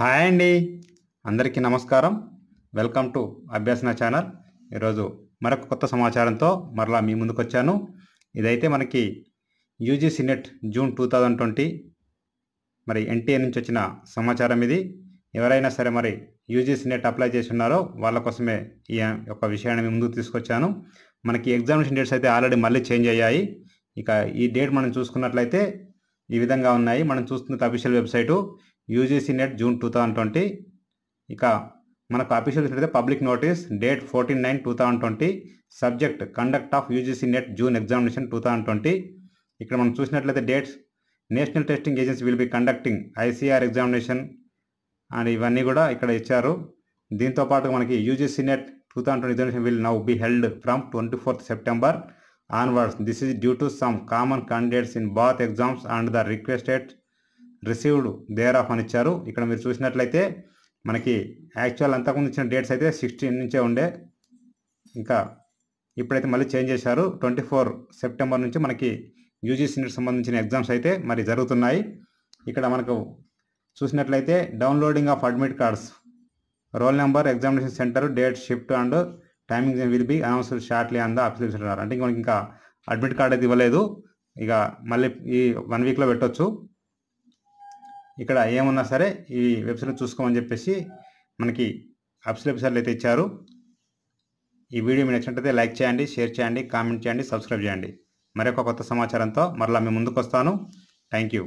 hi అండి అందరికీ నమస్కారం వెల్కమ్ టు అభ్యాసన ఛానల్ ఈరోజు మరొక కొత్త సమాచారంతో మరలా మీ ముందుకు వచ్చాను ఇదైతే మనకి UGC NET June two thousand twenty మరి ఎన్టీఏ నుంచి వచ్చిన సమాచారం ఇది ఎవరైనా సరే మరి యూజీసీ నెట్ అప్లై చేసి ఉన్నారో వాళ్ళ కోసమే ఈ యొక్క విషయాన్ని మీ ముందుకు తీసుకొచ్చాను మనకి ఎగ్జామినేషన్ డేట్స్ అయితే ఆల్రెడీ మళ్ళీ చేంజ్ అయ్యాయి ఇక ఈ డేట్ మనం చూసుకున్నట్లయితే ఈ విధంగా ఉన్నాయి మనం చూస్తున్న official website UGC NET June two thousand twenty ఇక మనకు అఫీషియల్ అయితే public notice date fourteen nine two thousand twenty subject conduct of UGC NET June examination two thousand twenty ఇక్కడ మనం చూసినట్లయితే dates National Testing Agency will be conducting ICR examination and ఇవన్నీ కూడా ఇక్కడ ఇచ్చారు దీంతో పాటు మనకి UGC NET two thousand twenty examination will now be held from twenty fourth September onwards this is due to some common candidates in both exams and the requested received thereof అని ఇచ్చారు ఇక్కడ మీరు చూసినట్లయితే మనకి actual అంతకుముందు ఇచ్చిన dates అయితే sixteen నుంచే ఉండే ఇంకా ఇప్పుడైతే మళ్ళీ చేంజ్ చేశారు ట్వంటీ ఫోర్ సెప్టెంబర్ నుంచి మనకి యూజీసీ నీట్ సంబంధించిన ఎగ్జామ్స్ అయితే మరి జరుగుతున్నాయి ఇక్కడ మనకు చూసినట్లయితే downloading of admit cards roll number examination centre date shift and timing will be announce shortly on the office అంటే ఇంకా మనకి ఇంకా అడ్మిట్ కార్డ్ అయితే ఇవ్వలేదు ఇక మళ్ళీ ఈ వన్ వీక్లో పెట్టొచ్చు ఇక్కడ ఏమున్నా సరే ఈ వెబ్సైట్ చూసుకోమని చెప్పేసి మనకి అబ్స్క్రిప్షన్లు అయితే ఇచ్చారు ఈ వీడియో మీకు నచ్చినట్టయితే లైక్ చేయండి షేర్ చేయండి కామెంట్ చేయండి సబ్స్క్రైబ్ చేయండి మరొక కొత్త సమాచారంతో మరలా మీ ముందుకు వస్తాను థ్యాంక్ యూ